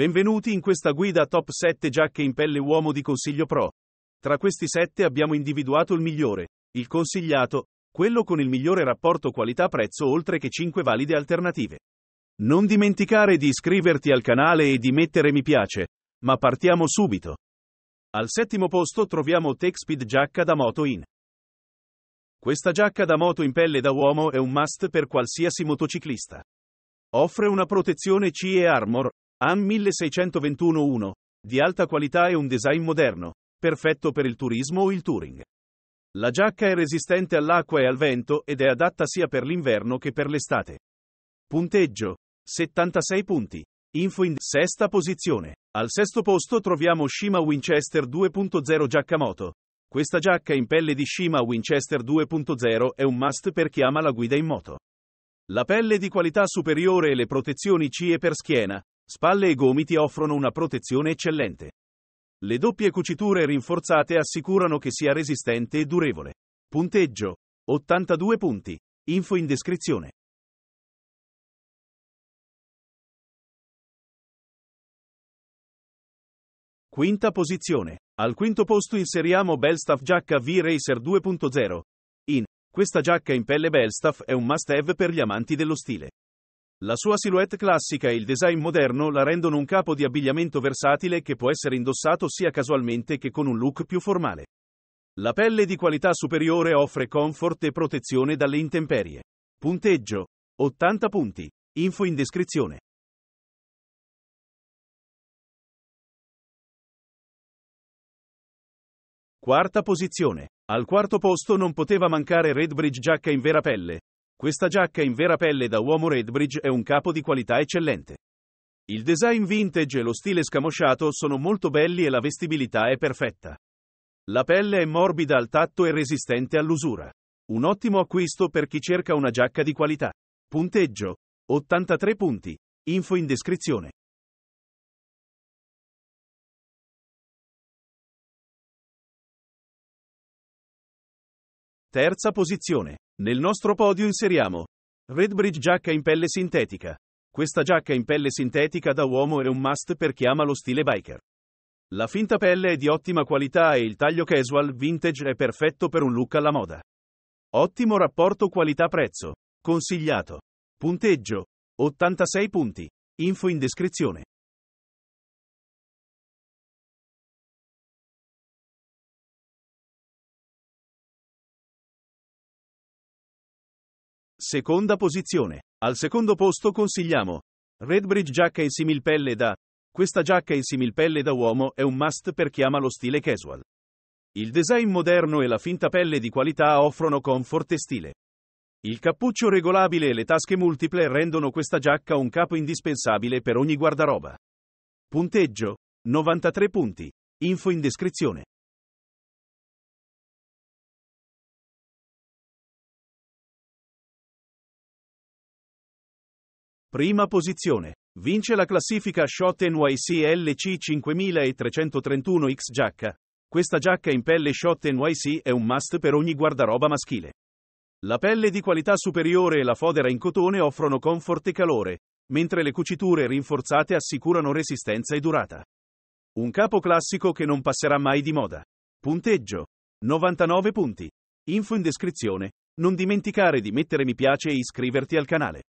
Benvenuti in questa guida top 7 giacche in pelle uomo di Consiglio Pro. Tra questi 7 abbiamo individuato il migliore, il consigliato, quello con il migliore rapporto qualità-prezzo oltre che 5 valide alternative. Non dimenticare di iscriverti al canale e di mettere mi piace, ma partiamo subito. Al settimo posto troviamo TechSpeed giacca da moto in. Questa giacca da moto in pelle da uomo è un must per qualsiasi motociclista. Offre una protezione CE Armor, An 1621-1. Di alta qualità e un design moderno, perfetto per il turismo o il touring. La giacca è resistente all'acqua e al vento ed è adatta sia per l'inverno che per l'estate. Punteggio 76 punti. Info in sesta posizione. Al sesto posto troviamo Shima Winchester 2.0 giacca moto. Questa giacca in pelle di Shima Winchester 2.0 è un must per chi ama la guida in moto. La pelle di qualità superiore e le protezioni CE per schiena, Spalle e gomiti offrono una protezione eccellente. Le doppie cuciture rinforzate assicurano che sia resistente e durevole. Punteggio 82 punti. Info in descrizione. Quinta posizione. Al quinto posto inseriamo Bellstaff giacca V-Racer 2.0. In questa giacca in pelle Bellstaff è un must have per gli amanti dello stile. La sua silhouette classica e il design moderno la rendono un capo di abbigliamento versatile che può essere indossato sia casualmente che con un look più formale. La pelle di qualità superiore offre comfort e protezione dalle intemperie. Punteggio 80 punti. Info in descrizione. Quarta posizione. Al quarto posto non poteva mancare Redbridge giacca in vera pelle, questa giacca in vera pelle da uomo Redbridge è un capo di qualità eccellente. Il design vintage e lo stile scamosciato sono molto belli e la vestibilità è perfetta. La pelle è morbida al tatto e resistente all'usura. Un ottimo acquisto per chi cerca una giacca di qualità. Punteggio 83 punti. Info in descrizione. Terza posizione. Nel nostro podio inseriamo Redbridge giacca in pelle sintetica. Questa giacca in pelle sintetica da uomo è un must per chi ama lo stile biker. La finta pelle è di ottima qualità e il taglio casual vintage è perfetto per un look alla moda. Ottimo rapporto qualità-prezzo. Consigliato. Punteggio 86 punti. Info in descrizione. Seconda posizione. Al secondo posto consigliamo Redbridge giacca in similpelle da. Questa giacca in similpelle da uomo è un must per chi ama lo stile casual. Il design moderno e la finta pelle di qualità offrono comfort e stile. Il cappuccio regolabile e le tasche multiple rendono questa giacca un capo indispensabile per ogni guardaroba. Punteggio 93 punti. Info in descrizione. Prima posizione. Vince la classifica Shot NYC LC 5331 X giacca. Questa giacca in pelle Shot NYC è un must per ogni guardaroba maschile. La pelle di qualità superiore e la fodera in cotone offrono comfort e calore, mentre le cuciture rinforzate assicurano resistenza e durata. Un capo classico che non passerà mai di moda. Punteggio. 99 punti. Info in descrizione. Non dimenticare di mettere mi piace e iscriverti al canale.